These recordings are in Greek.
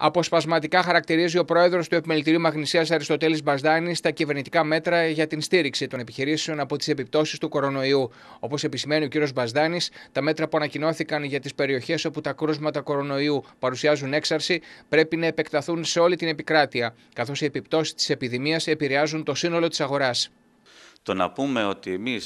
Αποσπασματικά χαρακτηρίζει ο πρόεδρος του Επιμελητηρίου Μαγνησίας Αριστοτέλης Μπαζδάνης τα κυβερνητικά μέτρα για την στήριξη των επιχειρήσεων από τις επιπτώσεις του κορονοϊού. Όπως επισημαίνει ο κ. Μπαζδάνης, τα μέτρα που ανακοινώθηκαν για τις περιοχές όπου τα κρούσματα κορονοϊού παρουσιάζουν έξαρση πρέπει να επεκταθούν σε όλη την επικράτεια, καθώς οι επιπτώσεις της επιδημίας επηρεάζουν το σύνολο της αγοράς. Το να πούμε ότι εμείς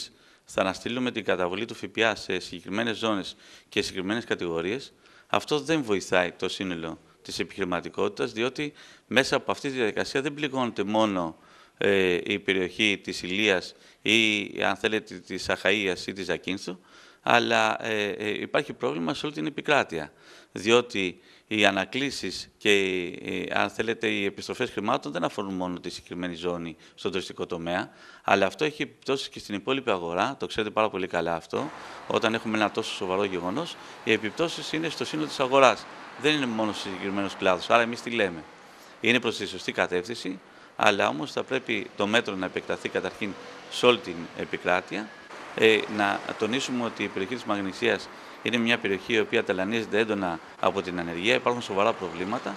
θα αναστείλουμε την καταβολή του ΦΠΑ σε συγκεκριμένες ζώνες και συγκεκριμένες κατηγορίες, αυτό δεν βοηθάει το σύνολο της επιχειρηματικότητας, διότι μέσα από αυτή τη διαδικασία δεν πληγώνεται μόνο ε, η περιοχή της Ηλίας ή, αν θέλετε, της Αχαΐας ή της Ζακίνθου, αλλά ε, ε, υπάρχει πρόβλημα σε όλη την επικράτεια, διότι οι ανακλήσεις και, οι, αν θέλετε, οι επιστροφές χρημάτων δεν αφορούν μόνο τη συγκεκριμένη ζώνη στον τουριστικό τομέα, αλλά αυτό έχει επιπτώσεις και στην υπόλοιπη αγορά, το ξέρετε πάρα πολύ καλά αυτό, όταν έχουμε ένα τόσο σοβαρό γεγονός, οι επιπτώσεις είναι στο σύνολο της αγοράς δεν είναι μόνο σε συγκεκριμένο κλάδο. Άρα, εμείς τι λέμε. Είναι προς τη σωστή κατεύθυνση, αλλά όμως θα πρέπει το μέτρο να επεκταθεί καταρχήν σε όλη την επικράτεια. Ε, να τονίσουμε ότι η περιοχή της Μαγνησίας είναι μια περιοχή η οποία ταλανίζεται έντονα από την ανεργία. Υπάρχουν σοβαρά προβλήματα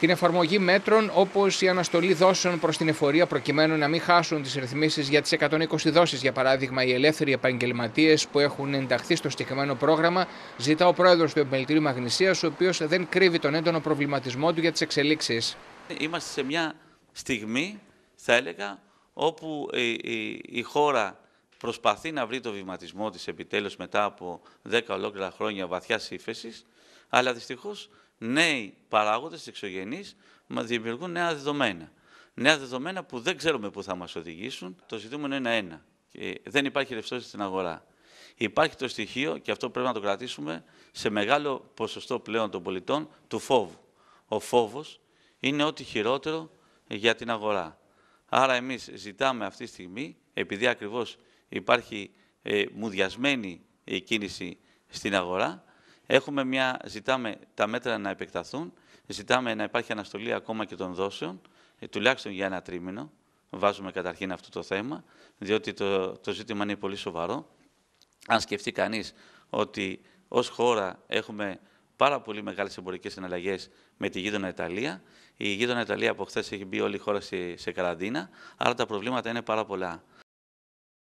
την εφαρμογή μέτρων όπως η αναστολή δόσεων προς την εφορία προκειμένου να μην χάσουν τις ρυθμίσεις για τις 120 δόσεις, για παράδειγμα, οι ελεύθεροι επαγγελματίες που έχουν ενταχθεί στο συγκεκριμένο πρόγραμμα, ζητά ο πρόεδρος του Επιμελητηρίου Μαγνησίας, ο οποίος δεν κρύβει τον έντονο προβληματισμό του για τις εξελίξεις. Είμαστε σε μια στιγμή, θα έλεγα, όπου η χώρα προσπαθεί να βρει το βηματισμό της επιτέλους μετά από 10 ολόκληρα χρόνια βαθιάς ύφεσης, αλλά δυστυχώς νέοι παράγοντες εξωγενείς μα δημιουργούν νέα δεδομένα. Νέα δεδομένα που δεν ξέρουμε πού θα μας οδηγήσουν. Το ζητούμενο είναι ένα. Και ε, δεν υπάρχει ρευστότητα στην αγορά. Υπάρχει το στοιχείο, και αυτό πρέπει να το κρατήσουμε, σε μεγάλο ποσοστό πλέον των πολιτών, του φόβου. Ο φόβος είναι ό,τι χειρότερο για την αγορά. Άρα εμείς ζητάμε αυτή τη στιγμή, επειδή ακριβώς υπάρχει ε, μουδιασμένη η ε, κίνηση στην αγορά. Έχουμε μια, ζητάμε τα μέτρα να επεκταθούν, ζητάμε να υπάρχει αναστολή ακόμα και των δόσεων, ε, τουλάχιστον για ένα τρίμηνο. Βάζουμε καταρχήν αυτό το θέμα, διότι το, το ζήτημα είναι πολύ σοβαρό. Αν σκεφτεί κανείς ότι ως χώρα έχουμε πάρα πολύ μεγάλες εμπορικές συναλλαγές με τη γείτονα Ιταλία. Η γείτονα Ιταλία από χθες έχει μπει όλη η χώρα σε, σε καραντίνα, άρα τα προβλήματα είναι πάρα πολλά.